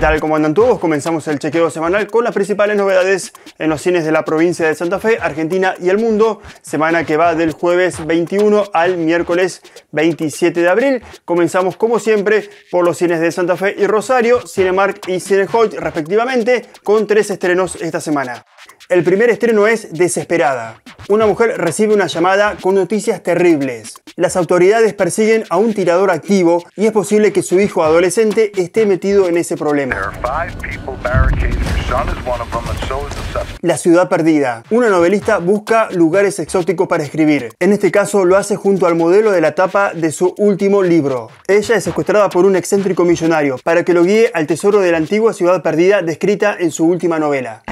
¿Qué tal? ¿Cómo andan todos? Comenzamos el chequeo semanal con las principales novedades en los cines de la provincia de Santa Fe, Argentina y el mundo. Semana que va del jueves 21 al miércoles 27 de abril. Comenzamos como siempre por los cines de Santa Fe y Rosario, Cinemark y Hoy, respectivamente, con tres estrenos esta semana. El primer estreno es Desesperada. Una mujer recibe una llamada con noticias terribles. Las autoridades persiguen a un tirador activo y es posible que su hijo adolescente esté metido en ese problema. La ciudad perdida. Una novelista busca lugares exóticos para escribir. En este caso lo hace junto al modelo de la tapa de su último libro. Ella es secuestrada por un excéntrico millonario para que lo guíe al tesoro de la antigua ciudad perdida descrita en su última novela.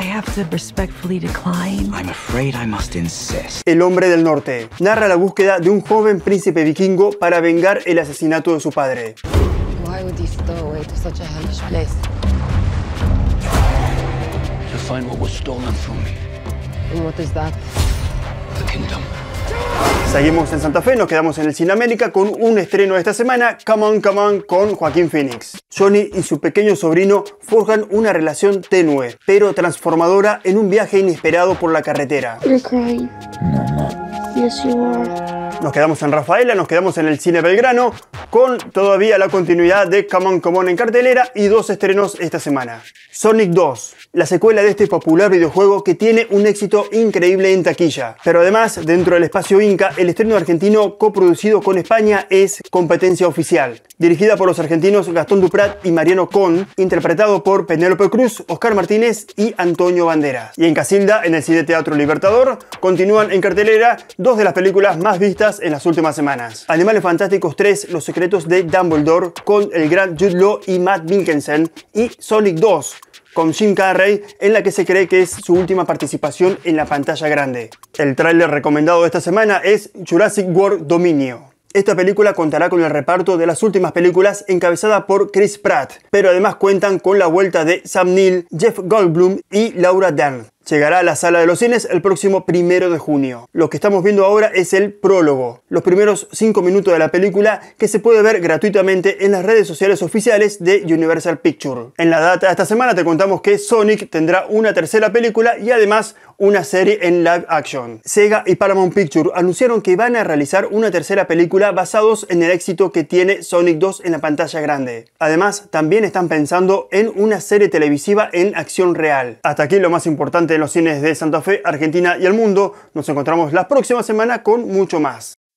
El hombre del norte. Narra la búsqueda de un joven príncipe vikingo para vengar el asesinato de su padre find what was stolen from me. And what is that? The kingdom. Seguimos en Santa Fe, nos quedamos en el Cine América con un estreno de esta semana, Come On, Come On, con Joaquín Phoenix. Johnny y su pequeño sobrino forjan una relación tenue, pero transformadora en un viaje inesperado por la carretera. No, nos quedamos en Rafaela, nos quedamos en el cine Belgrano, con todavía la continuidad de Come On, Come en cartelera y dos estrenos esta semana. Sonic 2, la secuela de este popular videojuego que tiene un éxito increíble en taquilla. Pero además, dentro del espacio Inca, el estreno argentino coproducido con España es Competencia Oficial, dirigida por los argentinos Gastón Duprat y Mariano Con, interpretado por Penélope Cruz, Oscar Martínez y Antonio Banderas. Y en Casilda, en el Cine Teatro Libertador, continúan en cartelera dos de las películas más vistas en las últimas semanas. Animales Fantásticos 3, Los Secretos de Dumbledore, con el gran Jude Law y Matt Mikkelsen, y Sonic 2, con Jim Carrey, en la que se cree que es su última participación en la pantalla grande. El tráiler recomendado de esta semana es Jurassic World Dominio. Esta película contará con el reparto de las últimas películas encabezada por Chris Pratt, pero además cuentan con la vuelta de Sam Neill, Jeff Goldblum y Laura Dern llegará a la sala de los cines el próximo primero de junio. Lo que estamos viendo ahora es el prólogo, los primeros 5 minutos de la película que se puede ver gratuitamente en las redes sociales oficiales de Universal Pictures. En la data de esta semana te contamos que Sonic tendrá una tercera película y además una serie en live action. Sega y Paramount Pictures anunciaron que van a realizar una tercera película basados en el éxito que tiene Sonic 2 en la pantalla grande. Además, también están pensando en una serie televisiva en acción real. Hasta aquí lo más importante los cines de Santa Fe, Argentina y el mundo. Nos encontramos la próxima semana con mucho más.